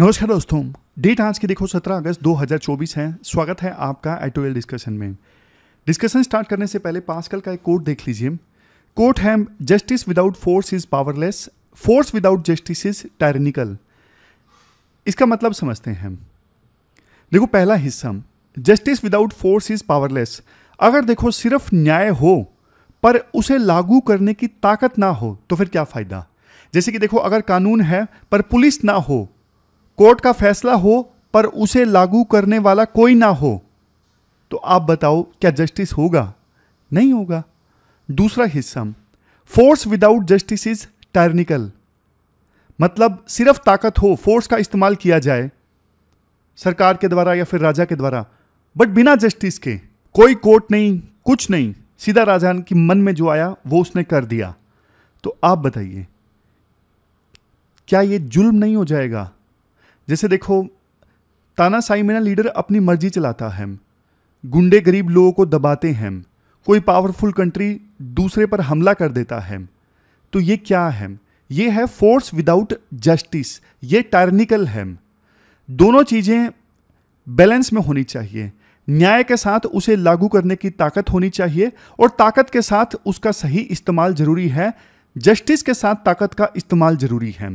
नमस्कार दोस्तों डेट आज की देखो 17 अगस्त 2024 है स्वागत है आपका एटोएल डिस्कशन में डिस्कशन स्टार्ट करने से पहले पास्कल का एक कोर्ट देख लीजिए कोर्ट है justice without force is powerless force without justice is tyrannical इसका मतलब समझते हैं देखो पहला हिस्सा justice without force is powerless अगर देखो सिर्फ न्याय हो पर उसे लागू करने की ताकत ना हो तो फिर क्या फ़ायदा जैसे कि देखो अगर कानून है पर पुलिस ना हो कोर्ट का फैसला हो पर उसे लागू करने वाला कोई ना हो तो आप बताओ क्या जस्टिस होगा नहीं होगा दूसरा हिस्सा force without justice is tyrannical मतलब सिर्फ ताकत हो फोर्स का इस्तेमाल किया जाए सरकार के द्वारा या फिर राजा के द्वारा बट बिना जस्टिस के कोई कोर्ट नहीं कुछ नहीं सीधा राजा के मन में जो आया वो उसने कर दिया तो आप बताइए क्या ये जुल्म नहीं हो जाएगा जैसे देखो तानाशाही में लीडर अपनी मर्जी चलाता है गुंडे गरीब लोगों को दबाते हैं कोई पावरफुल कंट्री दूसरे पर हमला कर देता है तो ये क्या है ये है फोर्स विदाउट जस्टिस ये टार्निकल है दोनों चीज़ें बैलेंस में होनी चाहिए न्याय के साथ उसे लागू करने की ताकत होनी चाहिए और ताकत के साथ उसका सही इस्तेमाल ज़रूरी है जस्टिस के साथ ताकत का इस्तेमाल ज़रूरी है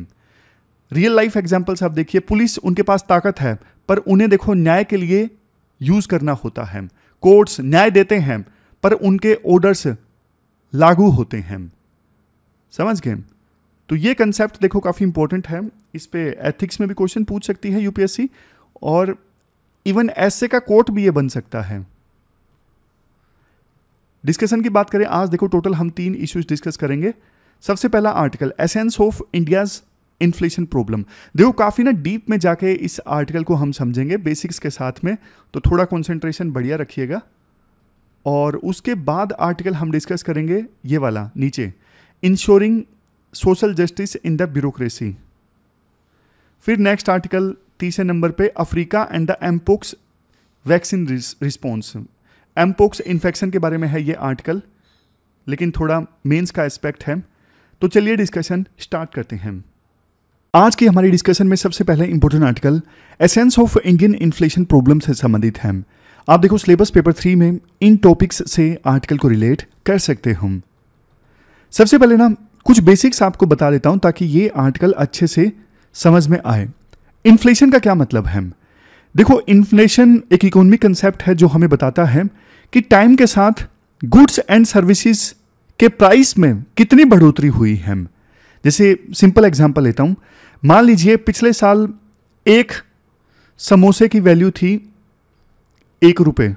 रियल लाइफ एग्जाम्पल्स आप देखिए पुलिस उनके पास ताकत है पर उन्हें देखो न्याय के लिए यूज़ करना होता है कोर्ट्स न्याय देते हैं पर उनके ऑर्डर्स लागू होते हैं समझ गए तो ये कंसेप्ट देखो काफ़ी इंपॉर्टेंट है इस पर एथिक्स में भी क्वेश्चन पूछ सकती है यूपीएससी और इवन ऐसे का कोर्ट भी ये बन सकता है डिस्कशन की बात करें आज देखो टोटल हम तीन इश्यूज डिस्कस करेंगे सबसे पहला article essence of India's inflation problem देखो काफ़ी ना डीप में जाके इस आर्टिकल को हम समझेंगे बेसिक्स के साथ में तो थोड़ा कॉन्सेंट्रेशन बढ़िया रखिएगा और उसके बाद आर्टिकल हम डिस्कस करेंगे ये वाला नीचे ensuring social justice in the bureaucracy फिर नेक्स्ट आर्टिकल तीसरे नंबर पे Africa and the mpox vaccine response mpox infection के बारे में है ये आर्टिकल लेकिन थोड़ा मेंस का एस्पेक्ट है तो चलिए डिस्कशन स्टार्ट करते हैं आज की हमारी डिस्कशन में सबसे पहले important article essence of Indian inflation problem से संबंधित है आप देखो सिलेबस पेपर थ्री में इन टॉपिक्स से आर्टिकल को रिलेट कर सकते हम सबसे पहले ना कुछ बेसिक्स आपको बता देता हूं ताकि ये आर्टिकल अच्छे से समझ में आए इन्फ्लेशन का क्या मतलब है देखो इन्फ्लेशन एक इकोनॉमिक कंसेप्ट है जो हमें बताता है कि टाइम के साथ गुड्स एंड सर्विसेज के प्राइस में कितनी बढ़ोतरी हुई है जैसे सिंपल एग्जाम्पल लेता हूँ मान लीजिए पिछले साल एक समोसे की वैल्यू थी एक रुपये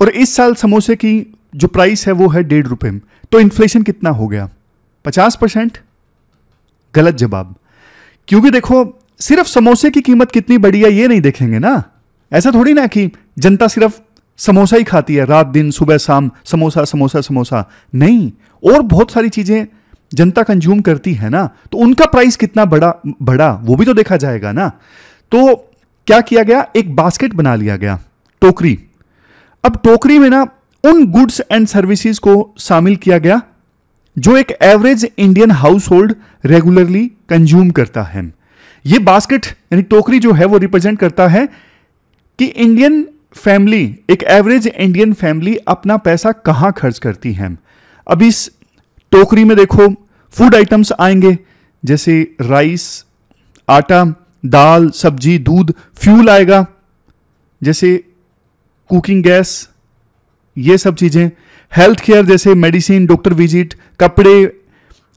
और इस साल समोसे की जो प्राइस है वो है डेढ़ रुपये तो इन्फ्लेशन कितना हो गया पचास परसेंट गलत जवाब क्योंकि देखो सिर्फ समोसे की कीमत कितनी बड़ी है ये नहीं देखेंगे ना ऐसा थोड़ी ना कि जनता सिर्फ समोसा ही खाती है रात दिन सुबह शाम समोसा समोसा समोसा नहीं और बहुत सारी चीज़ें जनता कंज्यूम करती है ना तो उनका प्राइस कितना बड़ा बड़ा वो भी तो देखा जाएगा ना तो क्या किया गया एक बास्केट बना लिया गया टोकरी अब टोकरी में ना उन गुड्स एंड सर्विसेज को शामिल किया गया जो एक average Indian household regularly consume करता है ये बास्केट यानी टोकरी जो है वो रिप्रेजेंट करता है कि इंडियन फैमिली एक एवरेज इंडियन फैमिली अपना पैसा कहां खर्च करती है अब इस टोकरी में देखो फूड आइटम्स आएंगे जैसे राइस आटा दाल सब्जी दूध फ्यूल आएगा जैसे कुकिंग गैस ये सब चीज़ें हेल्थ केयर जैसे मेडिसिन डॉक्टर विजिट कपड़े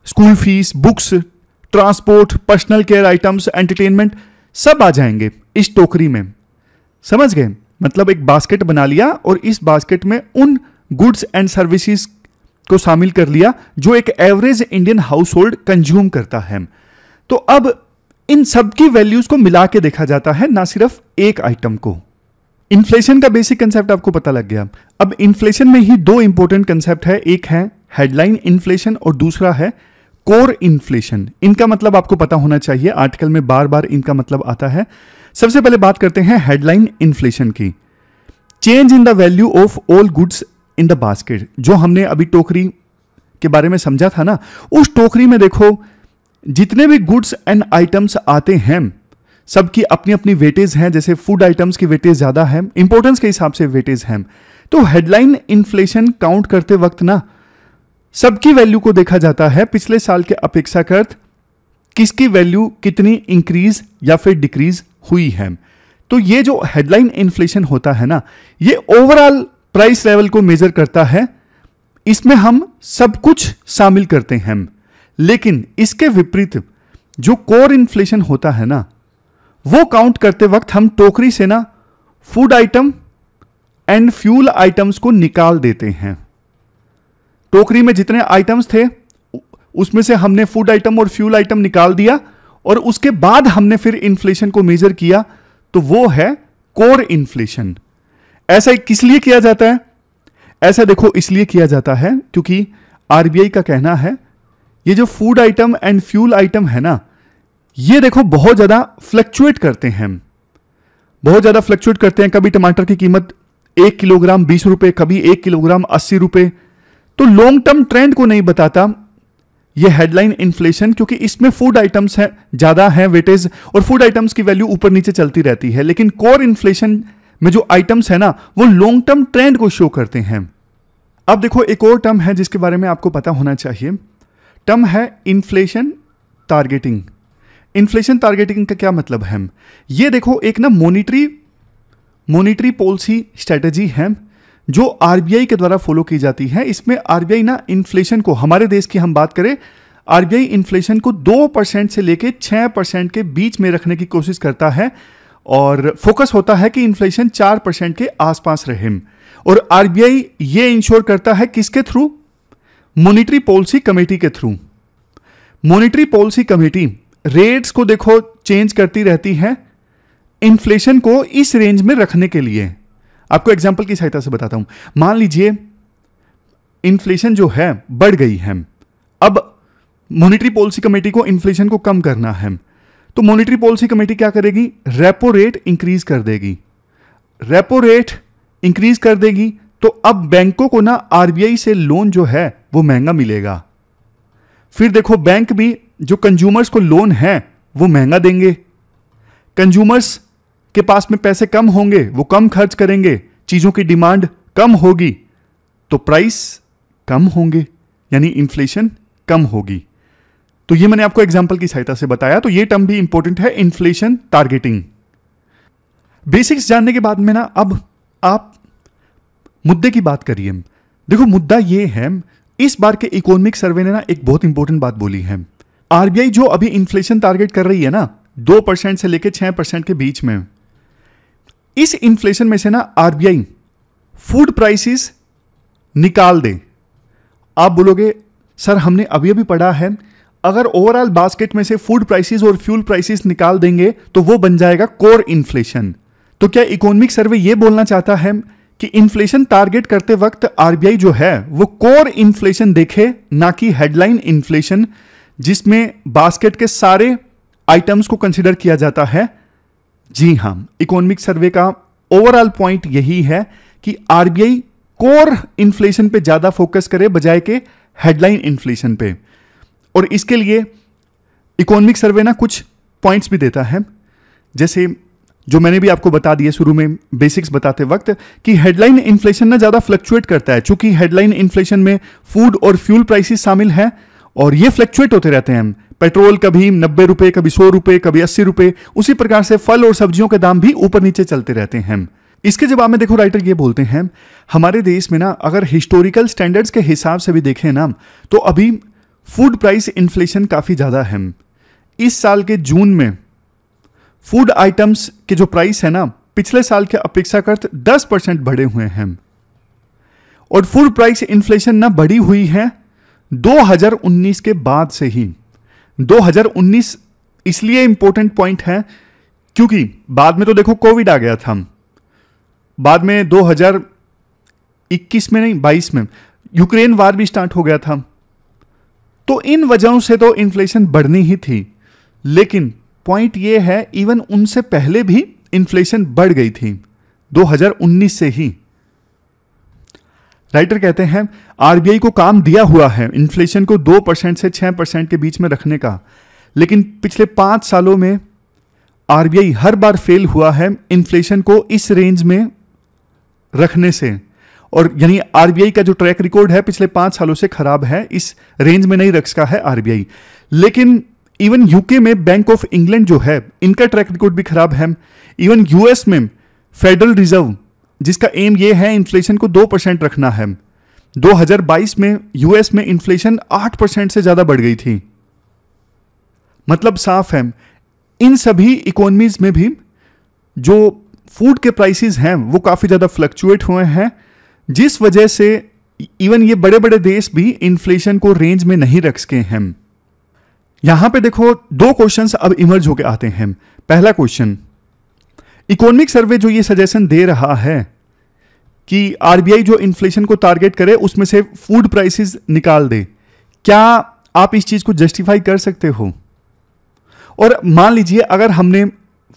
school fees books transport personal care items entertainment सब आ जाएंगे इस टोकरी में समझ गए मतलब एक बास्केट बना लिया और इस बास्केट में उन गुड्स एंड सर्विसेज को शामिल कर लिया जो एक average Indian household consume करता है तो अब इन सब की वैल्यूज को मिला के देखा जाता है ना सिर्फ एक आइटम को इन्फ्लेशन का बेसिक कंसेप्ट आपको पता लग गया अब इन्फ्लेशन में ही दो इंपॉर्टेंट कंसेप्ट है एक है हेडलाइन इन्फ्लेशन और दूसरा है कोर इन्फ्लेशन इनका मतलब आपको पता होना चाहिए आर्टिकल में बार बार इनका मतलब आता है सबसे पहले बात करते हैं हेडलाइन इन्फ्लेशन की change in the value of all goods in the basket जो हमने अभी टोकरी के बारे में समझा था ना उस टोकरी में देखो जितने भी गुड्स एंड आइटम्स आते हैं सबकी अपनी अपनी वेटेज हैं जैसे फूड आइटम्स की वेटेज ज़्यादा है इंपोर्टेंस के हिसाब से वेटेज हैं तो हेडलाइन इन्फ्लेशन काउंट करते वक्त ना सबकी वैल्यू को देखा जाता है पिछले साल के अपेक्षाकृत किसकी वैल्यू कितनी इंक्रीज या फिर डिक्रीज हुई है तो ये जो हेडलाइन इन्फ्लेशन होता है ना ये ओवरऑल प्राइस लेवल को मेजर करता है इसमें हम सब कुछ शामिल करते हैं लेकिन इसके विपरीत जो कोर इन्फ्लेशन होता है ना वो काउंट करते वक्त हम टोकरी से ना food item and fuel items को निकाल देते हैं टोकरी में जितने आइटम्स थे उसमें से हमने फूड आइटम और फ्यूल आइटम निकाल दिया और उसके बाद हमने फिर इन्फ्लेशन को मेजर किया तो वो है कोर इन्फ्लेशन ऐसा किस लिए किया जाता है ऐसा देखो इसलिए किया जाता है क्योंकि आरबीआई का कहना है ये जो food item and fuel item है ना ये देखो बहुत ज़्यादा फ्लक्चुएट करते हैं बहुत ज़्यादा फ्लक्चुएट करते हैं कभी टमाटर की कीमत एक किलोग्राम बीस रुपए कभी एक किलोग्राम अस्सी रुपए तो लॉन्ग टर्म ट्रेंड को नहीं बताता यह हेडलाइन इन्फ्लेशन क्योंकि इसमें फूड आइटम्स हैं ज़्यादा हैं वेटेज और फूड आइटम्स की वैल्यू ऊपर नीचे चलती रहती है लेकिन कोर इन्फ्लेशन में जो आइटम्स है ना वो लॉन्ग टर्म ट्रेंड को शो करते हैं अब देखो एक और टर्म है जिसके बारे में आपको पता होना चाहिए टर्म है इन्फ्लेशन टारगेटिंग इन्फ्लेशन टारगेटिंग का क्या मतलब है ये देखो एक ना मोनिटरी मोनिटरी पॉलिसी स्ट्रेटजी है जो आरबीआई के द्वारा फॉलो की जाती है इसमें आरबीआई ना इन्फ्लेशन को हमारे देश की हम बात करें आरबीआई इन्फ्लेशन को दो परसेंट से लेकर छह परसेंट के बीच में रखने की कोशिश करता है और फोकस होता है कि इन्फ्लेशन चार परसेंट के आसपास रहे और आरबीआई ये इंश्योर करता है किसके थ्रू मॉनिटरी पॉलिसी कमेटी के through monetary policy committee rates को देखो चेंज करती रहती है इन्फ्लेशन को इस रेंज में रखने के लिए आपको एग्जाम्पल की सहायता से बताता हूं मान लीजिए इन्फ्लेशन जो है बढ़ गई है अब मॉनिटरी पॉलिसी कमेटी को इन्फ्लेशन को कम करना है तो मॉनेटरी पॉलिसी कमेटी क्या करेगी रेपो रेट इंक्रीज कर देगी रेपो रेट इंक्रीज कर देगी तो अब बैंकों को ना आरबीआई से लोन जो है वो महंगा मिलेगा फिर देखो बैंक भी जो कंज्यूमर्स को लोन है वो महंगा देंगे कंज्यूमर्स के पास में पैसे कम होंगे वो कम खर्च करेंगे चीज़ों की डिमांड कम होगी तो प्राइस कम होंगे यानी इन्फ्लेशन कम होगी तो ये मैंने आपको एग्जाम्पल की सहायता से बताया तो ये टर्म भी इंपॉर्टेंट है इन्फ्लेशन टारगेटिंग बेसिक्स जानने के बाद में ना अब आप मुद्दे की बात करिए देखो मुद्दा ये है इस बार के इकोनॉमिक सर्वे ने ना एक बहुत इंपॉर्टेंट बात बोली है आरबीआई जो अभी इन्फ्लेशन टारगेट कर रही है ना दो परसेंट से लेकर छह परसेंट के बीच में इस इन्फ्लेशन में से ना आरबीआई फूड प्राइसेस निकाल दे आप बोलोगे सर हमने अभी अभी पढ़ा है अगर ओवरऑल बास्केट में से फूड प्राइसेस और फ्यूल प्राइसेस निकाल देंगे तो वो बन जाएगा कोर इन्फ्लेशन तो क्या इकोनॉमिक सर्वे ये बोलना चाहता है कि इन्फ्लेशन टारगेट करते वक्त आरबीआई जो है वो कोर इन्फ्लेशन देखे ना कि हेडलाइन इन्फ्लेशन जिसमें बास्केट के सारे आइटम्स को कंसिडर किया जाता है जी हां इकोनॉमिक सर्वे का ओवरऑल पॉइंट यही है कि आरबीआई कोर इन्फ्लेशन पे ज्यादा फोकस करे बजाय के हेडलाइन इन्फ्लेशन पे और इसके लिए इकोनॉमिक सर्वे ना कुछ पॉइंट्स भी देता है जैसे जो मैंने भी आपको बता दिया शुरू में बेसिक्स बताते वक्त कि हेडलाइन इन्फ्लेशन ना ज़्यादा फ्लक्चुएट करता है चूंकि हेडलाइन इन्फ्लेशन में फूड और फ्यूल प्राइसेस शामिल हैं और ये फ्लक्चुएट होते रहते हैं पेट्रोल कभी नब्बे रुपये कभी सौ रुपये कभी अस्सी रुपये उसी प्रकार से फल और सब्जियों के दाम भी ऊपर नीचे चलते रहते हैं इसके जवाब में देखो राइटर ये बोलते हैं हमारे देश में ना अगर हिस्टोरिकल स्टैंडर्ड्स के हिसाब से भी देखें ना तो अभी फूड प्राइस इन्फ्लेशन काफ़ी ज़्यादा है इस साल के जून में फूड आइटम्स के जो प्राइस है ना पिछले साल के अपेक्षाकृत 10 परसेंट बढ़े हुए हैं और फूड प्राइस इन्फ्लेशन ना बढ़ी हुई है 2019 के बाद से ही 2019 इसलिए इंपॉर्टेंट पॉइंट है क्योंकि बाद में तो देखो कोविड आ गया था बाद में 2021 में नहीं 22 में यूक्रेन वार भी स्टार्ट हो गया था तो इन वजहों से तो इन्फ्लेशन बढ़नी ही थी लेकिन पॉइंट ये है इवन उनसे पहले भी इन्फ्लेशन बढ़ गई थी 2019 से ही राइटर कहते हैं आरबीआई को काम दिया हुआ है इन्फ्लेशन को दो परसेंट से छह परसेंट के बीच में रखने का लेकिन पिछले पांच सालों में आरबीआई हर बार फेल हुआ है इन्फ्लेशन को इस रेंज में रखने से और यानी आरबीआई का जो ट्रैक रिकॉर्ड है पिछले पांच सालों से खराब है इस रेंज में नहीं रख सका है आरबीआई लेकिन इवन यूके में बैंक ऑफ इंग्लैंड जो है इनका ट्रैक रिकॉर्ड भी खराब है इवन यूएस में फेडरल रिजर्व जिसका एम ये है इन्फ्लेशन को दो परसेंट रखना है 2022 में यूएस में इन्फ्लेशन 8 परसेंट से ज़्यादा बढ़ गई थी मतलब साफ है इन सभी इकोनॉमीज में भी जो फूड के प्राइसेस हैं वो काफ़ी ज़्यादा फ्लक्चुएट हुए हैं जिस वजह से इवन ये बड़े बड़े देश भी इन्फ्लेशन को रेंज में नहीं रख सके हैं यहां पे देखो दो क्वेश्चंस अब इमर्ज होकर आते हैं पहला क्वेश्चन इकोनॉमिक सर्वे जो ये सजेशन दे रहा है कि आरबीआई जो इन्फ्लेशन को टारगेट करे उसमें से फूड प्राइसेस निकाल दे क्या आप इस चीज को जस्टिफाई कर सकते हो और मान लीजिए अगर हमने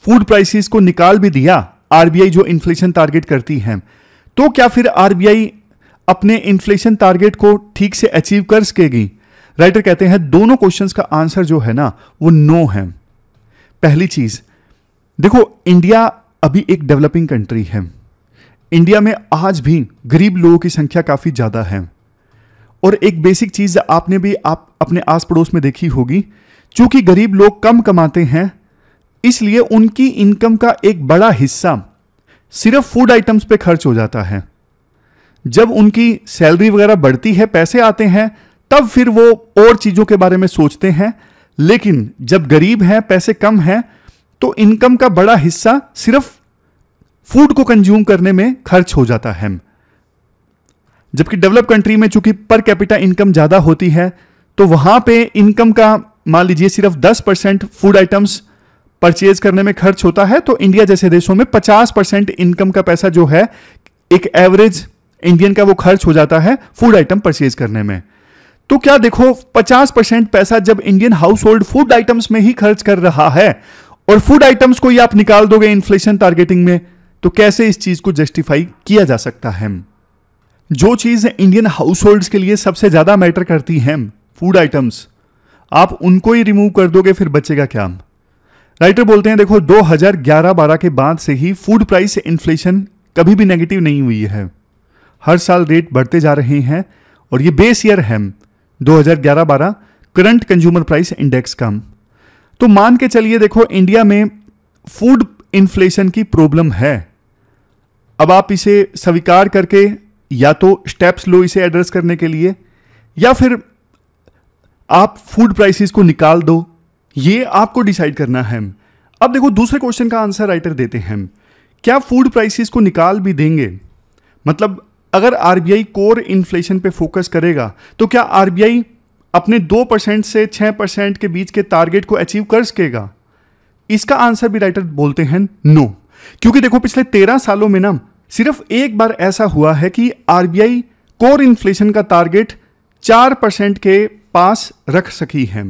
फूड प्राइसेस को निकाल भी दिया आरबीआई जो इन्फ्लेशन टारगेट करती है तो क्या फिर आरबीआई अपने इन्फ्लेशन टारगेट को ठीक से अचीव कर सकेगी राइटर कहते हैं दोनों क्वेश्चंस का आंसर जो है ना वो नो है पहली चीज देखो इंडिया अभी एक डेवलपिंग कंट्री है इंडिया में आज भी गरीब लोगों की संख्या काफ़ी ज़्यादा है और एक बेसिक चीज़ आपने भी आप अपने आस पड़ोस में देखी होगी चूंकि गरीब लोग कम कमाते हैं इसलिए उनकी इनकम का एक बड़ा हिस्सा सिर्फ फूड आइटम्स पे खर्च हो जाता है जब उनकी सैलरी वगैरह बढ़ती है पैसे आते हैं तब फिर वो और चीज़ों के बारे में सोचते हैं लेकिन जब गरीब हैं पैसे कम हैं तो इनकम का बड़ा हिस्सा सिर्फ फूड को कंज्यूम करने में खर्च हो जाता है जबकि डेवलप कंट्री में चूंकि पर कैपिटा इनकम ज़्यादा होती है तो वहां पे इनकम का मान लीजिए सिर्फ 10 परसेंट फूड आइटम्स परचेज करने में खर्च होता है तो इंडिया जैसे देशों में 50 परसेंट इनकम का पैसा जो है एक एवरेज इंडियन का वो खर्च हो जाता है फूड आइटम परचेज करने में तो क्या देखो 50 परसेंट पैसा जब Indian household food items में ही खर्च कर रहा है और फूड आइटम्स को ही आप निकाल दोगे इन्फ्लेशन टारगेटिंग में तो कैसे इस चीज को जस्टिफाई किया जा सकता है जो चीज इंडियन हाउस होल्ड के लिए सबसे ज्यादा मैटर करती है फूड आइटम्स आप उनको ही रिमूव कर दोगे फिर बचेगा क्या राइटर बोलते हैं देखो 2011-12 के बाद से ही फूड प्राइस इन्फ्लेशन कभी भी नेगेटिव नहीं हुई है हर साल रेट बढ़ते जा रहे हैं और ये बेस ईयर है 2011-12 करंट कंज्यूमर प्राइस इंडेक्स का तो मान के चलिए देखो इंडिया में फूड इन्फ्लेशन की प्रॉब्लम है अब आप इसे स्वीकार करके या तो स्टेप्स लो इसे एड्रेस करने के लिए या फिर आप फूड प्राइसेस को निकाल दो ये आपको डिसाइड करना है अब देखो दूसरे क्वेश्चन का आंसर राइटर देते हैं क्या फूड प्राइसेस को निकाल भी देंगे मतलब अगर आरबीआई कोर इन्फ्लेशन पे फोकस करेगा तो क्या आरबीआई अपने दो परसेंट से छह परसेंट के बीच के टारगेट को अचीव कर सकेगा इसका आंसर भी राइटर बोलते हैं नो क्योंकि देखो पिछले तेरह सालों में ना सिर्फ एक बार ऐसा हुआ है कि आरबीआई कोर इन्फ्लेशन का टारगेट चार परसेंट के पास रख सकी है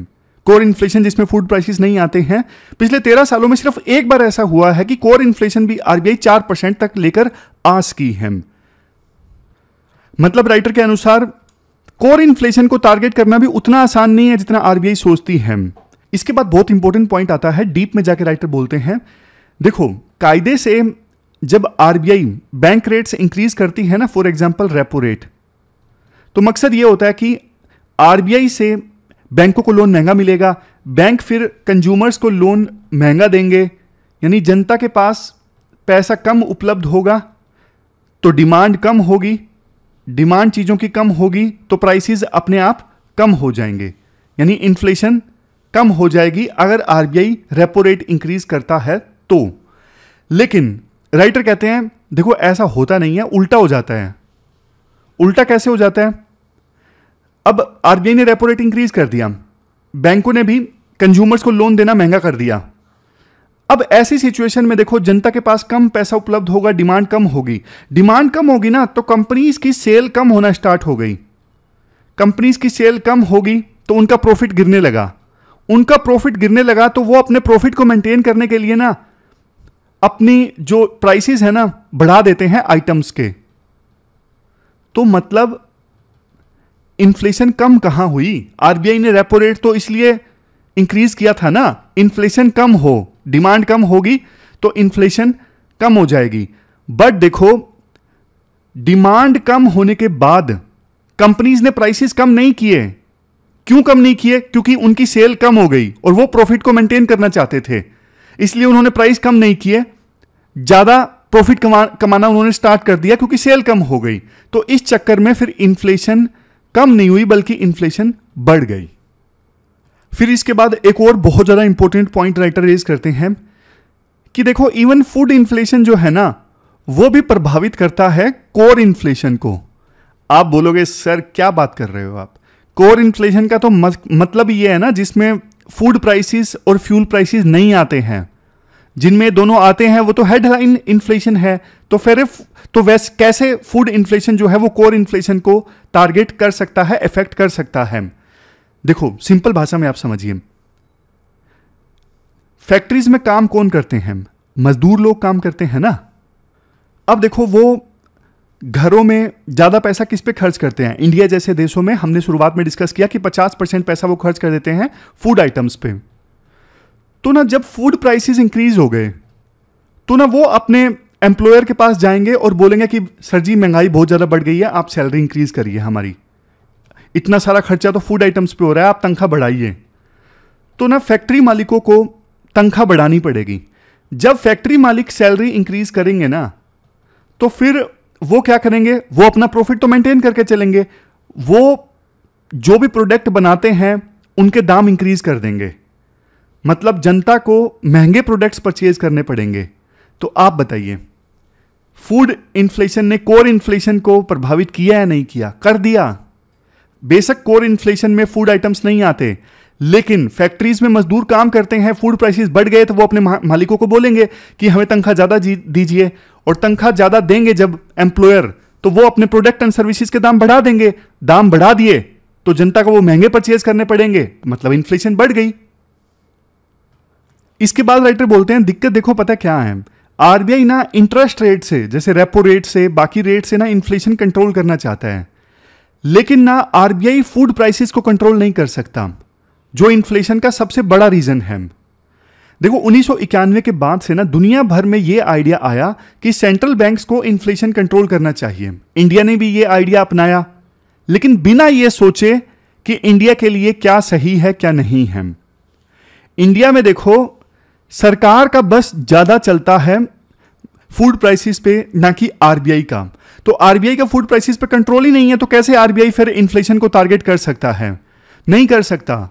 कोर इन्फ्लेशन जिसमें फूड प्राइसेस नहीं आते हैं पिछले तेरह सालों में सिर्फ एक बार ऐसा हुआ है कि कोर इन्फ्लेशन भी आरबीआई चार परसेंट तक लेकर आस की है मतलब राइटर के अनुसार कोर इन्फ्लेशन को टारगेट करना भी उतना आसान नहीं है जितना आरबीआई सोचती है इसके बाद बहुत इंपॉर्टेंट पॉइंट आता है डीप में जाके राइटर बोलते हैं देखो कायदे से जब आरबीआई बैंक रेट्स इंक्रीज करती है ना फॉर एग्जाम्पल रेपो रेट तो मकसद यह होता है कि आरबीआई से बैंकों को लोन महंगा मिलेगा बैंक फिर कंज्यूमर्स को लोन महंगा देंगे यानी जनता के पास पैसा कम उपलब्ध होगा तो डिमांड कम होगी डिमांड चीज़ों की कम होगी तो प्राइसेस अपने आप कम हो जाएंगे यानी इन्फ्लेशन कम हो जाएगी अगर आरबीआई रेपो रेट इंक्रीज करता है तो लेकिन राइटर कहते हैं देखो ऐसा होता नहीं है उल्टा हो जाता है उल्टा कैसे हो जाता है अब आरबीआई ने रेपो रेट इंक्रीज कर दिया बैंकों ने भी कंज्यूमर्स को लोन देना महंगा कर दिया अब ऐसी सिचुएशन में देखो जनता के पास कम पैसा उपलब्ध होगा डिमांड कम होगी डिमांड कम होगी ना तो कंपनीज की सेल कम होना स्टार्ट हो गई कंपनीज की सेल कम होगी तो उनका प्रॉफिट गिरने लगा उनका प्रॉफिट गिरने लगा तो वो अपने प्रॉफिट को मेंटेन करने के लिए ना अपनी जो प्राइसेस है ना बढ़ा देते हैं आइटम्स के तो मतलब इन्फ्लेशन कम कहां हुई आरबीआई ने रेपो रेट तो इसलिए इंक्रीज किया था ना इन्फ्लेशन कम हो डिमांड कम होगी तो इन्फ्लेशन कम हो जाएगी बट देखो डिमांड कम होने के बाद कंपनीज ने प्राइसेस कम नहीं किए क्यों कम नहीं किए क्योंकि उनकी सेल कम हो गई और वो प्रॉफिट को मेंटेन करना चाहते थे इसलिए उन्होंने प्राइस कम नहीं किए ज़्यादा प्रॉफिट कमा कमाना उन्होंने स्टार्ट कर दिया क्योंकि सेल कम हो गई तो इस चक्कर में फिर इन्फ्लेशन कम नहीं हुई बल्कि इन्फ्लेशन बढ़ गई फिर इसके बाद एक और बहुत ज़्यादा इंपॉर्टेंट पॉइंट राइटर रेज करते हैं कि देखो इवन फूड इन्फ्लेशन जो है ना वो भी प्रभावित करता है कोर इन्फ्लेशन को आप बोलोगे सर क्या बात कर रहे हो आप कोर इन्फ्लेशन का तो मतलब ये है ना जिसमें फूड प्राइसेस और फ्यूल प्राइसेस नहीं आते हैं जिनमें दोनों आते हैं वो तो हेडलाइन इन्फ्लेशन है तो फिर तो वैसे कैसे फूड इन्फ्लेशन जो है वो कोर इन्फ्लेशन को टारगेट कर सकता है इफेक्ट कर सकता है देखो सिंपल भाषा में आप समझिए फैक्ट्रीज में काम कौन करते हैं मजदूर लोग काम करते हैं ना अब देखो वो घरों में ज़्यादा पैसा किस पे खर्च करते हैं इंडिया जैसे देशों में हमने शुरुआत में डिस्कस किया कि 50 परसेंट पैसा वो खर्च कर देते हैं फूड आइटम्स पे तो ना जब फूड प्राइसेस इंक्रीज हो गए तो ना वो अपने एम्प्लॉयर के पास जाएंगे और बोलेंगे कि सर जी महंगाई बहुत ज़्यादा बढ़ गई है आप सैलरी इंक्रीज़ करिए हमारी इतना सारा खर्चा तो फूड आइटम्स पे हो रहा है आप तनख्वाह बढ़ाइए तो ना फैक्ट्री मालिकों को तनख्वाह बढ़ानी पड़ेगी जब फैक्ट्री मालिक सैलरी इंक्रीज करेंगे ना तो फिर वो क्या करेंगे वो अपना प्रॉफिट तो मेंटेन करके चलेंगे वो जो भी प्रोडक्ट बनाते हैं उनके दाम इंक्रीज कर देंगे मतलब जनता को महंगे प्रोडक्ट्स परचेज करने पड़ेंगे तो आप बताइए फूड इन्फ्लेशन ने कोर इन्फ्लेशन को प्रभावित किया या नहीं किया कर दिया बेशक कोर इन्फ्लेशन में फूड आइटम्स नहीं आते लेकिन फैक्ट्रीज में मजदूर काम करते हैं फूड प्राइसेस बढ़ गए तो वो अपने मालिकों को बोलेंगे कि हमें तनख्वाह ज़्यादा दीजिए और तनख्वाह ज़्यादा देंगे जब एम्प्लॉयर तो वो अपने प्रोडक्ट एंड सर्विसेज के दाम बढ़ा देंगे दाम बढ़ा दिए तो जनता को वो महंगे परचेज करने पड़ेंगे मतलब इन्फ्लेशन बढ़ गई इसके बाद राइटर बोलते हैं दिक्कत देखो पता क्या है आरबीआई ना इंटरेस्ट रेट से जैसे रेपो रेट से बाकी रेट से ना इन्फ्लेशन कंट्रोल करना चाहता है लेकिन ना आरबीआई फूड प्राइसेस को कंट्रोल नहीं कर सकता जो इन्फ्लेशन का सबसे बड़ा रीजन है देखो उन्नीस के बाद से ना दुनिया भर में ये आइडिया आया कि सेंट्रल बैंक्स को इन्फ्लेशन कंट्रोल करना चाहिए इंडिया ने भी ये आइडिया अपनाया लेकिन बिना ये सोचे कि इंडिया के लिए क्या सही है क्या नहीं है इंडिया में देखो सरकार का बस ज़्यादा चलता है फूड प्राइसेस पे ना कि आरबीआई का तो आरबीआई का फूड प्राइसेस पे कंट्रोल ही नहीं है तो कैसे आरबीआई फिर इन्फ्लेशन को टारगेट कर सकता है नहीं कर सकता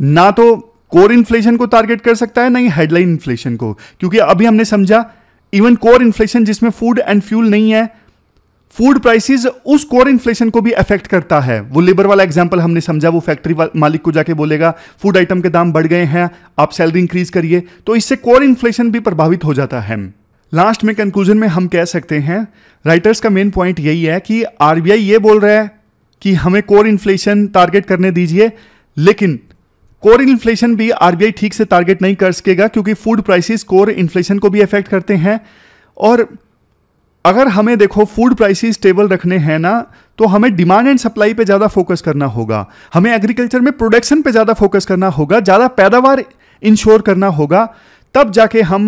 ना तो कोर इन्फ्लेशन को टारगेट कर सकता है ना ही हेडलाइन इन्फ्लेशन को क्योंकि अभी हमने समझा इवन कोर इन्फ्लेशन जिसमें फूड एंड फ्यूल नहीं है फूड प्राइसेस उस कोर इन्फ्लेशन को भी अफेक्ट करता है वो लेबर वाला एग्जांपल हमने समझा वो फैक्ट्री मालिक को जाके बोलेगा फूड आइटम के दाम बढ़ गए हैं आप सैलरी इंक्रीज करिए तो इससे कोर इन्फ्लेशन भी प्रभावित हो जाता है लास्ट में कंक्लूजन में हम कह सकते हैं राइटर्स का मेन पॉइंट यही है कि आरबीआई ये बोल रहा है कि हमें कोर इन्फ्लेशन टारगेट करने दीजिए लेकिन कोर इन्फ्लेशन भी आरबीआई ठीक से टारगेट नहीं कर सकेगा क्योंकि फूड प्राइसेस कोर इन्फ्लेशन को भी अफेक्ट करते हैं और अगर हमें देखो फूड प्राइसेस स्टेबल रखने हैं ना तो हमें डिमांड एंड सप्लाई पे ज़्यादा फोकस करना होगा हमें एग्रीकल्चर में प्रोडक्शन पे ज़्यादा फोकस करना होगा ज़्यादा पैदावार इंश्योर करना होगा तब जाके हम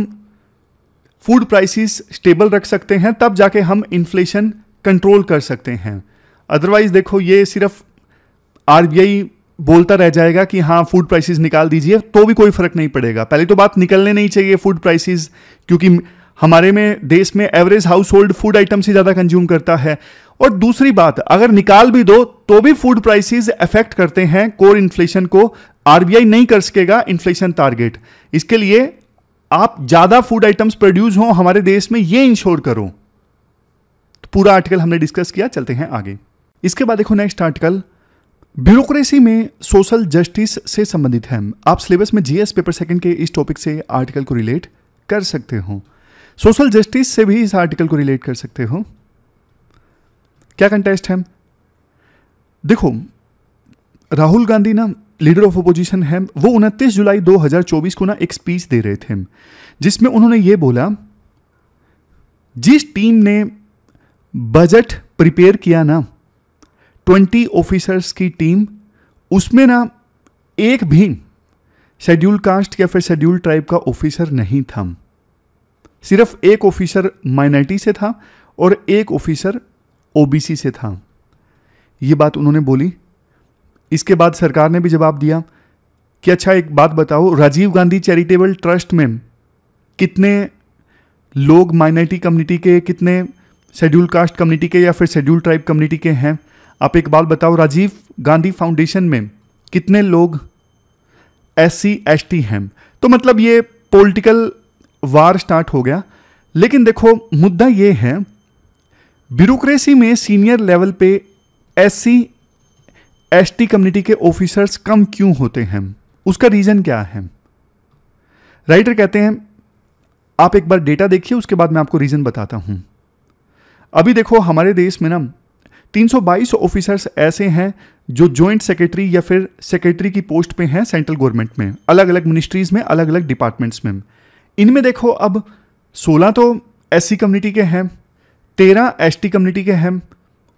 फूड प्राइसेस स्टेबल रख सकते हैं तब जाके हम इन्फ्लेशन कंट्रोल कर सकते हैं अदरवाइज़ देखो ये सिर्फ आर बोलता रह जाएगा कि हाँ फूड प्राइसेस निकाल दीजिए तो भी कोई फर्क नहीं पड़ेगा पहले तो बात निकलने नहीं चाहिए फूड प्राइसेस क्योंकि हमारे में देश में average household food item से ज़्यादा कंज्यूम करता है और दूसरी बात अगर निकाल भी दो तो भी फूड प्राइसेस अफेक्ट करते हैं कोर इन्फ्लेशन को आरबीआई नहीं कर सकेगा इन्फ्लेशन टारगेट इसके लिए आप ज़्यादा फूड आइटम्स प्रोड्यूस हो हमारे देश में ये इंश्योर करो तो पूरा आर्टिकल हमने डिस्कस किया चलते हैं आगे इसके बाद देखो नेक्स्ट आर्टिकल ब्यूरोक्रेसी में सोशल जस्टिस से संबंधित है आप सिलेबस में जीएस पेपर सेकंड के इस टॉपिक से आर्टिकल को रिलेट कर सकते हो सोशल जस्टिस से भी इस आर्टिकल को रिलेट कर सकते हो क्या कंटेस्ट है देखो राहुल गांधी ना लीडर ऑफ अपोजिशन है वो उनतीस जुलाई 2024 को ना एक स्पीच दे रहे थे जिसमें उन्होंने ये बोला जिस टीम ने बजट प्रिपेयर किया ना ट्वेंटी ऑफिसर्स की टीम उसमें ना एक भी शेड्यूल कास्ट या फिर शेड्यूल ट्राइब का ऑफिसर नहीं था सिर्फ एक ऑफिसर माइनॉरिटी से था और एक ऑफिसर ओबीसी से था ये बात उन्होंने बोली इसके बाद सरकार ने भी जवाब दिया कि अच्छा एक बात बताओ राजीव गांधी चैरिटेबल ट्रस्ट में कितने लोग माइनॉरिटी कम्युनिटी के कितने शेड्यूल कास्ट कम्युनिटी के या फिर शेड्यूल ट्राइब कम्युनिटी के हैं आप एक बात बताओ राजीव गांधी फाउंडेशन में कितने लोग एस सी एस टी हैं तो मतलब ये पॉलिटिकल वार स्टार्ट हो गया लेकिन देखो मुद्दा ये है ब्यूरोक्रेसी में सीनियर लेवल पे एससी एसटी कम्युनिटी के ऑफिसर्स कम क्यों होते हैं उसका रीज़न क्या है राइटर कहते हैं आप एक बार डेटा देखिए उसके बाद मैं आपको रीज़न बताता हूं अभी देखो हमारे देश में ना 322 ऑफिसर्स ऐसे हैं जो जॉइंट सेक्रेटरी या फिर सेक्रेटरी की पोस्ट पे हैं सेंट्रल गवर्नमेंट में अलग अलग मिनिस्ट्रीज़ में अलग अलग डिपार्टमेंट्स में इनमें देखो अब 16 तो एस कम्युनिटी के हैं 13 एस कम्युनिटी के हैं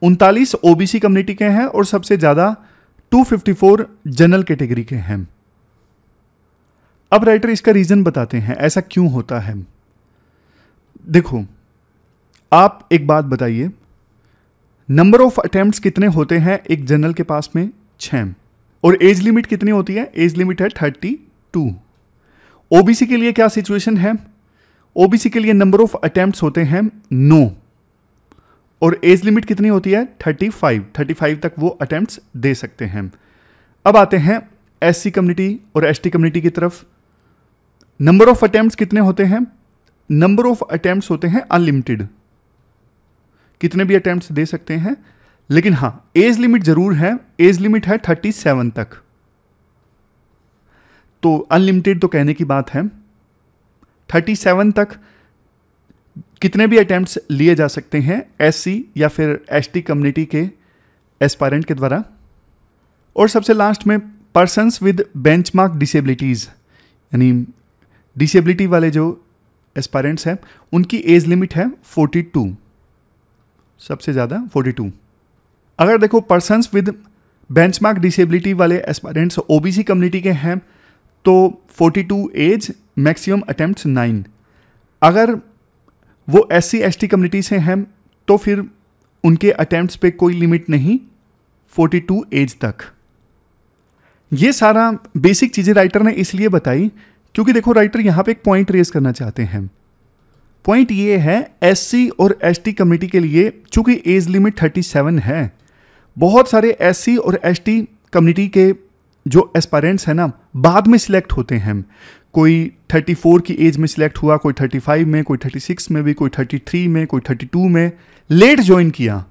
उनतालीस ओबीसी कम्युनिटी के हैं और सबसे ज़्यादा 254 जनरल कैटेगरी के हैं अब राइटर इसका रीज़न बताते हैं ऐसा क्यों होता है देखो आप एक बात बताइए नंबर ऑफ अटेम्प्ट कितने होते हैं एक जनरल के पास में छ और एज लिमिट कितनी होती है एज लिमिट है थर्टी टू ओबीसी के लिए क्या सिचुएशन है ओबीसी के लिए नंबर ऑफ अटेम्प्ट होते हैं नो और एज लिमिट कितनी होती है 35 35 तक वो अटेम्प्ट दे सकते हैं अब आते हैं एससी कम्युनिटी और एसटी कम्युनिटी की तरफ नंबर ऑफ अटेम्प्ट कितने होते हैं नंबर ऑफ अटेम्प्ट होते हैं अनलिमिटेड कितने भी अटेम्प्ट दे सकते हैं लेकिन हां एज लिमिट जरूर है एज लिमिट है थर्टी सेवन तक तो अनलिमिटेड तो कहने की बात है 37 तक कितने भी अटैम्प्ट लिए जा सकते हैं एस या फिर एस कम्युनिटी के एस्पायरेंट के द्वारा और सबसे लास्ट में पर्सनस विद बेंचमार्क डिसेबिलिटीज़ यानी डिसेबिलिटी वाले जो एस्पायरेंट्स हैं उनकी एज लिमिट है 42 सबसे ज़्यादा 42 अगर देखो पर्सनस विद बेंचमार्क डिसेबिलिटी वाले एस्पायरेंट्स ओबीसी कम्युनिटी के हैं तो 42 एज मैक्सिमम अटेम्प्ट नाइन अगर वो S C S T community से हैं तो फिर उनके अटैम्प्ट पे कोई लिमिट नहीं 42 एज तक ये सारा बेसिक चीज़ें राइटर ने इसलिए बताई क्योंकि देखो राइटर यहाँ पे एक पॉइंट रेज करना चाहते हैं पॉइंट ये है एससी और एसटी कम्युनिटी के लिए चूंकि एज लिमिट 37 है बहुत सारे एससी और एसटी कम्युनिटी के जो एस्पायरेंट्स हैं ना बाद में सिलेक्ट होते हैं कोई 34 की एज में सिलेक्ट हुआ कोई 35 में कोई 36 में भी कोई 33 में कोई 32 में लेट ज्वाइन किया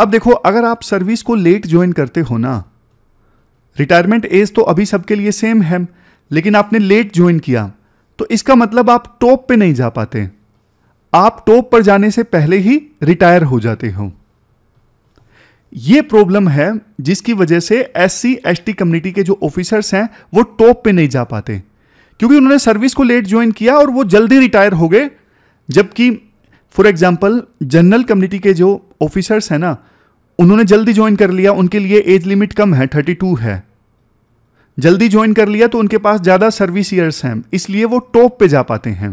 अब देखो अगर आप सर्विस को लेट ज्वाइन करते हो ना रिटायरमेंट एज तो अभी सबके लिए सेम है लेकिन आपने लेट ज्वाइन किया तो इसका मतलब आप टॉप पे नहीं जा पाते आप टॉप पर जाने से पहले ही रिटायर हो जाते हो ये प्रॉब्लम है जिसकी वजह से S C S T community के जो ऑफिसर्स हैं वो टॉप पे नहीं जा पाते क्योंकि उन्होंने सर्विस को लेट ज्वाइन किया और वो जल्दी रिटायर हो गए जबकि फॉर एग्जाम्पल जनरल कम्युनिटी के जो ऑफिसर्स हैं ना उन्होंने जल्दी ज्वाइन कर लिया उनके लिए एज लिमिट कम है थर्टी टू है जल्दी ज्वाइन कर लिया तो उनके पास ज़्यादा सर्विस ईयर्स हैं इसलिए वो टॉप पे जा पाते हैं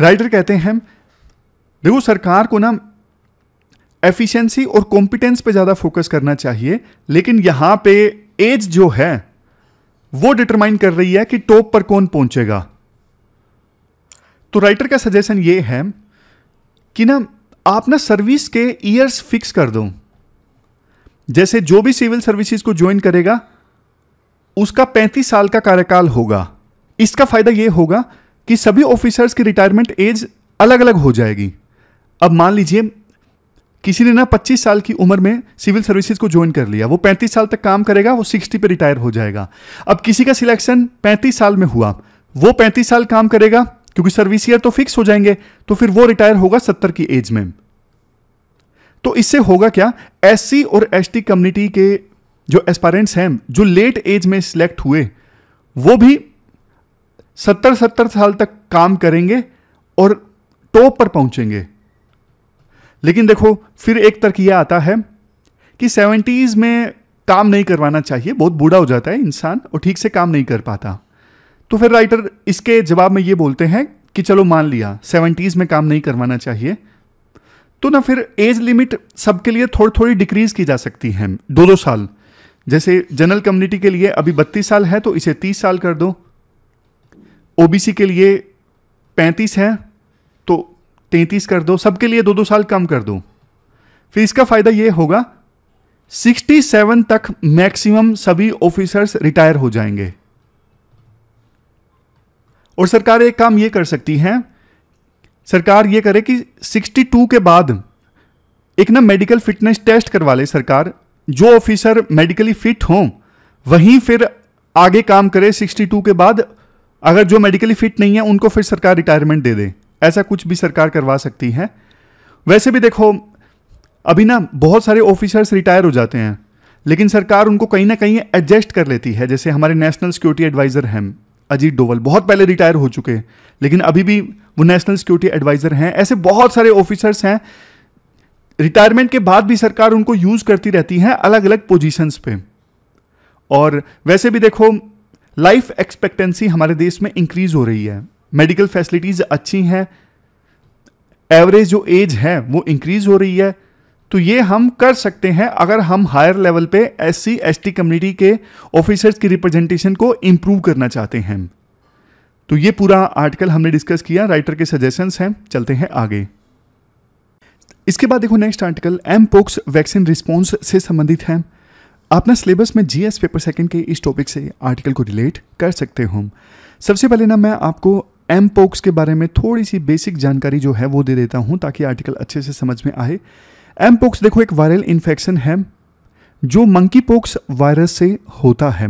राइटर कहते हैं देखो सरकार को ना एफिशिएंसी और कॉम्पिटेंस पे ज़्यादा फोकस करना चाहिए लेकिन यहां पे एज जो है वो डिटरमाइन कर रही है कि टॉप पर कौन पहुंचेगा तो राइटर का सजेशन ये है कि ना आप ना सर्विस के ईयर्स फिक्स कर दो जैसे जो भी सिविल सर्विसेज को ज्वाइन करेगा उसका 35 साल का कार्यकाल होगा इसका फायदा यह होगा कि सभी ऑफिसर्स की रिटायरमेंट एज अलग अलग हो जाएगी अब मान लीजिए किसी ने ना पच्चीस साल की उम्र में सिविल सर्विसेज को ज्वाइन कर लिया वो पैंतीस साल तक काम करेगा वो सिक्सटी पे रिटायर हो जाएगा अब किसी का सिलेक्शन पैंतीस साल में हुआ वो पैंतीस साल काम करेगा क्योंकि सर्विस ईयर तो फिक्स हो जाएंगे तो फिर वो रिटायर होगा सत्तर की एज में तो इससे होगा क्या एस और एस कम्युनिटी के जो एस्पायरेंट्स हैं जो लेट एज में सिलेक्ट हुए वो भी सत्तर सत्तर साल तक काम करेंगे और टॉप पर पहुंचेंगे लेकिन देखो फिर एक तर्क यह आता है कि सेवेंटीज़ में काम नहीं करवाना चाहिए बहुत बूढ़ा हो जाता है इंसान और ठीक से काम नहीं कर पाता तो फिर राइटर इसके जवाब में ये बोलते हैं कि चलो मान लिया सेवेंटीज़ में काम नहीं करवाना चाहिए तो ना फिर एज लिमिट सबके लिए थोड़ी थोड़ी डिक्रीज़ की जा सकती है दो दो साल जैसे जनरल कम्युनिटी के लिए अभी बत्तीस साल है तो इसे तीस साल कर दो ओबीसी के लिए पैंतीस है तैंतीस कर दो सबके लिए दो दो साल कम कर दो फिर इसका फ़ायदा ये होगा 67 तक मैक्सिमम सभी ऑफिसर्स रिटायर हो जाएंगे और सरकार एक काम ये कर सकती है सरकार ये करे कि 62 के बाद एक ना मेडिकल फिटनेस टेस्ट करवा ले सरकार जो ऑफिसर मेडिकली फिट हों वहीं फिर आगे काम करे 62 के बाद अगर जो मेडिकली फिट नहीं है उनको फिर सरकार रिटायरमेंट दे दे ऐसा कुछ भी सरकार करवा सकती है वैसे भी देखो अभी ना बहुत सारे ऑफिसर्स रिटायर हो जाते हैं लेकिन सरकार उनको कहीं ना कहीं एडजस्ट कर लेती है जैसे हमारे नेशनल सिक्योरिटी एडवाइज़र हैं अजीत डोवल बहुत पहले रिटायर हो चुके हैं लेकिन अभी भी वो नेशनल सिक्योरिटी एडवाइज़र हैं ऐसे बहुत सारे ऑफिसर्स हैं रिटायरमेंट के बाद भी सरकार उनको यूज़ करती रहती है अलग अलग पोजिशंस पे और वैसे भी देखो लाइफ एक्सपेक्टेंसी हमारे देश में इंक्रीज़ हो रही है मेडिकल फैसिलिटीज़ अच्छी हैं एवरेज जो एज है वो इंक्रीज़ हो रही है तो ये हम कर सकते हैं अगर हम हायर लेवल पे S C S T community के ऑफिसर्स की रिप्रेजेंटेशन को इम्प्रूव करना चाहते हैं तो ये पूरा आर्टिकल हमने डिस्कस किया राइटर के सजेशंस हैं चलते हैं आगे इसके बाद देखो next article mpox vaccine response से संबंधित है अपना सिलेबस में जीएस पेपर सेकंड के इस टॉपिक से आर्टिकल को रिलेट कर सकते हो सबसे पहले ना मैं आपको एम पोक्स के बारे में थोड़ी सी बेसिक जानकारी जो है वो दे देता हूँ ताकि आर्टिकल अच्छे से समझ में आए एम पोक्स देखो एक वायरल इन्फेक्शन है जो मंकी पोक्स वायरस से होता है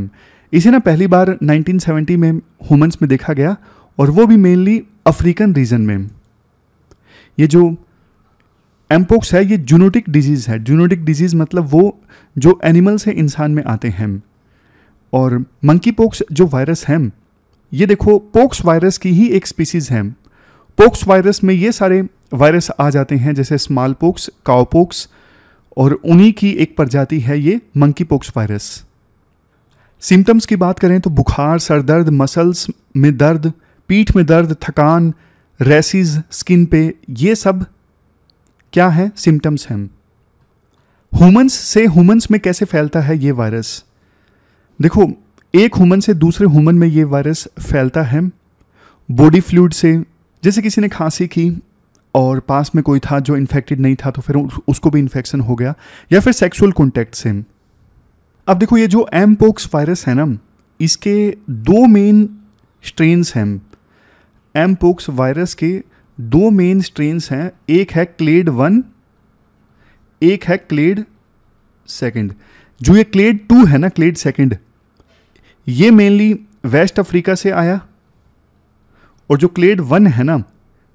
इसे ना पहली बार 1970 में ह्यूमंस में देखा गया और वो भी मेनली अफ्रीकन रीजन में ये जो एम्पोक्स है ये जूनोटिक डिजीज़ है जूनोटिक डिजीज़ मतलब वो जो एनिमल से इंसान में आते हैं और मंकी पोक्स जो वायरस हैं ये देखो पोक्स वायरस की ही एक स्पीसीज है पोक्स वायरस में ये सारे वायरस आ जाते हैं जैसे स्मॉल पोक्स काओपोक्स और उन्हीं की एक प्रजाति है ये मंकी पोक्स वायरस सिम्टम्स की बात करें तो बुखार सर दर्द मसल्स में दर्द पीठ में दर्द थकान रेसिस स्किन पे ये सब क्या है सिम्टम्स हैं ह्यूमंस से ह्यूमंस में कैसे फैलता है ये वायरस देखो एक हुमन से दूसरे हुमन में ये वायरस फैलता है बॉडी फ्लूड से जैसे किसी ने खांसी की और पास में कोई था जो इन्फेक्टेड नहीं था तो फिर उसको भी इन्फेक्शन हो गया या फिर सेक्सुअल कॉन्टैक्ट से अब देखो ये जो एम पोक्स वायरस है ना इसके दो मेन स्ट्रेन्स हैं एम पोक्स वायरस के दो मेन स्ट्रेन्स हैं एक है क्लेड वन एक है क्लेड सेकंड जो ये क्लेड टू है ना क्लेड सेकंड ये मेनली वेस्ट अफ्रीका से आया और जो क्लेड वन है ना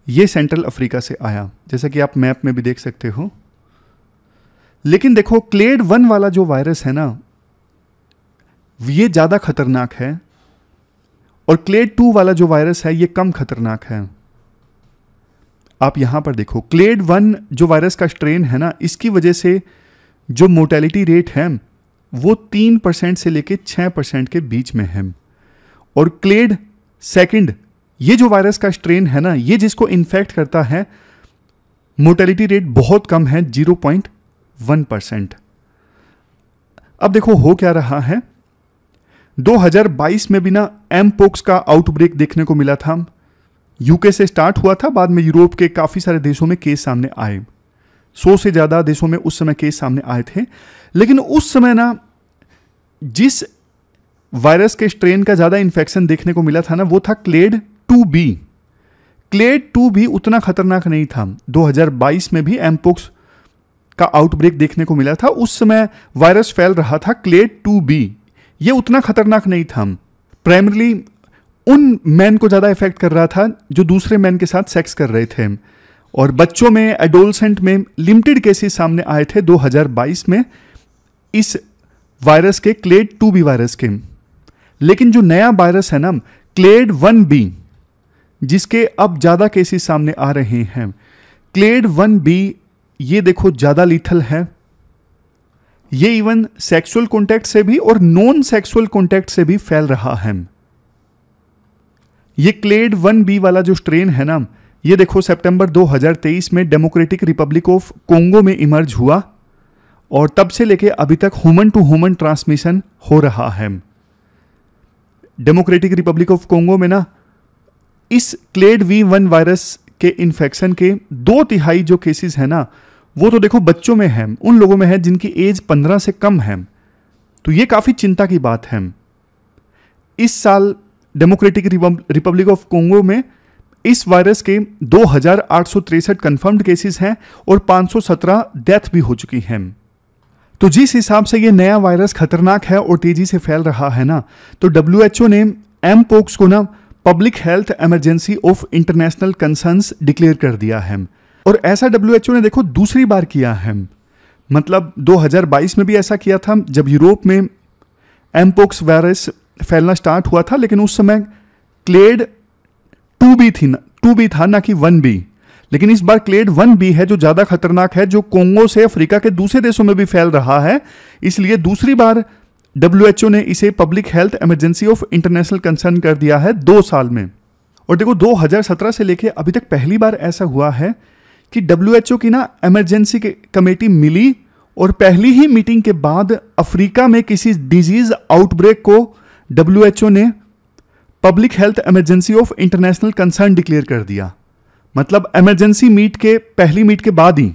ये सेंट्रल अफ्रीका से आया जैसा कि आप मैप में भी देख सकते हो लेकिन देखो क्लेड वन वाला जो वायरस है ना ये ज़्यादा खतरनाक है और क्लेड टू वाला जो वायरस है ये कम खतरनाक है आप यहां पर देखो क्लेड वन जो वायरस का स्ट्रेन है ना इसकी वजह से जो मोटेलिटी रेट है वो तीन परसेंट से लेके छः परसेंट के बीच में है और क्लेड सेकंड ये जो वायरस का स्ट्रेन है ना ये जिसको इन्फेक्ट करता है मोर्टेलिटी रेट बहुत कम है जीरो पॉइंट वन परसेंट अब देखो हो क्या रहा है 2022 में भी ना एम पोक्स का आउटब्रेक देखने को मिला था यूके से स्टार्ट हुआ था बाद में यूरोप के काफ़ी सारे देशों में केस सामने आए सौ से ज़्यादा देशों में उस समय केस सामने आए थे लेकिन उस समय ना जिस वायरस के स्ट्रेन का ज़्यादा इन्फेक्शन देखने को मिला था ना वो था clade two B clade two भी उतना खतरनाक नहीं था 2022 में भी एम्पोक्स का आउटब्रेक देखने को मिला था उस समय वायरस फैल रहा था क्लेड टू बी ये उतना खतरनाक नहीं था प्राइमरली उन मैन को ज़्यादा इफेक्ट कर रहा था जो दूसरे मैन के साथ सेक्स कर रहे थे और बच्चों में एडोलसेंट में लिमिटेड केसेस सामने आए थे 2022 में इस वायरस के क्लेड टू बी वायरस के लेकिन जो नया वायरस है ना क्लेड वन बी जिसके अब ज़्यादा केसेस सामने आ रहे हैं क्लेड वन बी ये देखो ज़्यादा लीथल है ये इवन सेक्सुअल कॉन्टैक्ट से भी और नॉन सेक्सुअल कॉन्टैक्ट से भी फैल रहा है ये क्लेड वन बी वाला जो स्ट्रेन है ना ये देखो सितंबर 2023 में डेमोक्रेटिक रिपब्लिक ऑफ कोंगो में इमर्ज हुआ और तब से लेके अभी तक ह्यूमन टू ह्यूमन ट्रांसमिशन हो रहा है डेमोक्रेटिक रिपब्लिक ऑफ कोंगो में ना इस क्लेड वी वन वायरस के इन्फेक्शन के दो तिहाई जो केसेस हैं ना वो तो देखो बच्चों में हैं उन लोगों में है जिनकी एज पंद्रह से कम है तो ये काफ़ी चिंता की बात है इस साल डेमोक्रेटिक रिपब्लिक ऑफ कोंगो में इस वायरस के दो हजार आठ सौ तिरसठ कन्फर्म्ड केसेस हैं और 517 डेथ भी हो चुकी हैं तो जिस हिसाब से ये नया वायरस खतरनाक है और तेजी से फैल रहा है ना तो डब्ल्यू एच ओ ने एम पोक्स को ना public health emergency of international concerns declare कर दिया है और ऐसा डब्ल्यू एच ओ ने देखो दूसरी बार किया है मतलब 2022 में भी ऐसा किया था जब यूरोप में एमपोक्स वायरस फैलना स्टार्ट हुआ था लेकिन उस समय क्लेड टू बी थी ना टू बी था ना कि वन बी लेकिन इस बार क्लेड वन भी है जो ज्यादा खतरनाक है जो कोंगो से अफ्रीका के दूसरे देशों में भी फैल रहा है इसलिए दूसरी बार डब्ल्यू ने इसे public health emergency of international concern कर दिया है दो साल में और देखो 2017 से लेके अभी तक पहली बार ऐसा हुआ है कि डब्ल्यू की ना इमरजेंसी कमेटी मिली और पहली ही मीटिंग के बाद अफ्रीका में किसी डिजीज आउटब्रेक को डब्ल्यू ने public health emergency of international concern declare कर दिया मतलब एमरजेंसी मीट के पहली मीट के बाद ही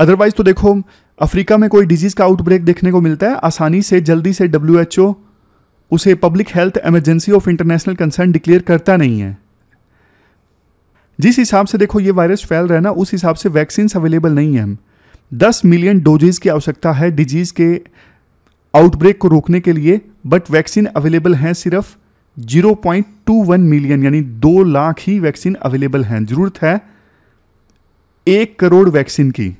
अदरवाइज तो देखो अफ्रीका में कोई डिजीज़ का आउटब्रेक देखने को मिलता है आसानी से जल्दी से डब्ल्यू उसे public health emergency of international concern declare करता नहीं है जिस हिसाब से देखो ये वायरस फैल रहा है ना उस हिसाब से वैक्सीन अवेलेबल नहीं है दस मिलियन डोजेज की आवश्यकता है डिजीज़ के आउटब्रेक को रोकने के लिए बट वैक्सीन अवेलेबल हैं सिर्फ 0.21 मिलियन यानी दो लाख ही वैक्सीन अवेलेबल हैं जरूरत है एक करोड़ वैक्सीन की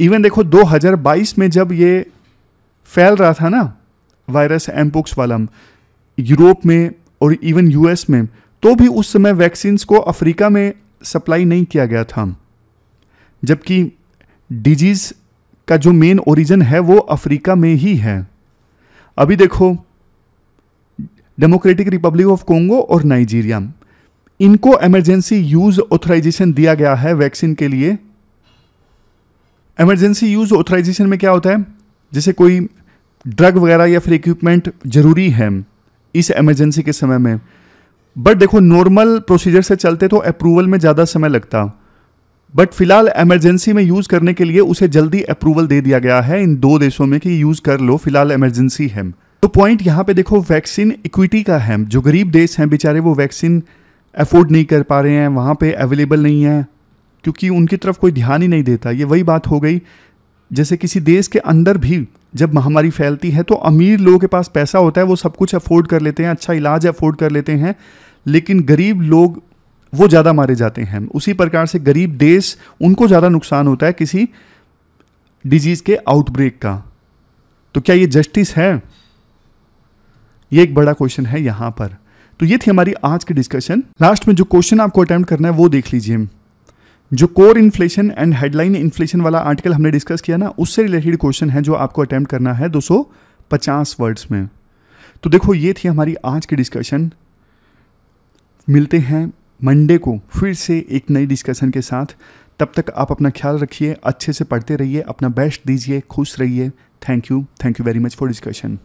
इवन देखो 2022 में जब ये फैल रहा था ना वायरस एम्पोक्स वाला यूरोप में और इवन यूएस में तो भी उस समय वैक्सीन को अफ्रीका में सप्लाई नहीं किया गया था जबकि डिजीज़ का जो मेन ओरिजिन है वो अफ्रीका में ही है अभी देखो डेमोक्रेटिक रिपब्लिक ऑफ कोंगो और नाइजीरिया इनको इमरजेंसी यूज ऑथराइजेशन दिया गया है वैक्सीन के लिए इमरजेंसी यूज ऑथराइजेशन में क्या होता है जैसे कोई ड्रग वगैरह या फिर इक्विपमेंट जरूरी है इस इमरजेंसी के समय में बट देखो नॉर्मल प्रोसीजर से चलते तो अप्रूवल में ज़्यादा समय लगता बट फिलहाल इमरजेंसी में यूज़ करने के लिए उसे जल्दी अप्रूवल दे दिया गया है इन दो देशों में कि यूज़ कर लो फिलहाल इमरजेंसी है तो पॉइंट यहाँ पे देखो वैक्सीन इक्विटी का है जो गरीब देश हैं बेचारे वो वैक्सीन अफोर्ड नहीं कर पा रहे हैं वहाँ पे अवेलेबल नहीं है क्योंकि उनकी तरफ कोई ध्यान ही नहीं देता ये वही बात हो गई जैसे किसी देश के अंदर भी जब महामारी फैलती है तो अमीर लोगों के पास पैसा होता है वो सब कुछ अफोर्ड कर लेते हैं अच्छा इलाज अफोर्ड कर लेते हैं लेकिन गरीब लोग वो ज़्यादा मारे जाते हैं उसी प्रकार से गरीब देश उनको ज़्यादा नुकसान होता है किसी डिजीज़ के आउटब्रेक का तो क्या ये जस्टिस है ये एक बड़ा क्वेश्चन है यहां पर तो ये थी हमारी आज की डिस्कशन लास्ट में जो क्वेश्चन आपको अटैम्प्ट करना है वो देख लीजिए जो core inflation and headline inflation वाला आर्टिकल हमने डिस्कस किया ना उससे रिलेटेड क्वेश्चन है जो आपको अटैम्प्ट करना है 250 वर्ड्स में तो देखो ये थी हमारी आज की डिस्कशन मिलते हैं मंडे को फिर से एक नई डिस्कशन के साथ तब तक आप अपना ख्याल रखिए अच्छे से पढ़ते रहिए अपना बेस्ट दीजिए खुश रहिए thank you thank you very much for discussion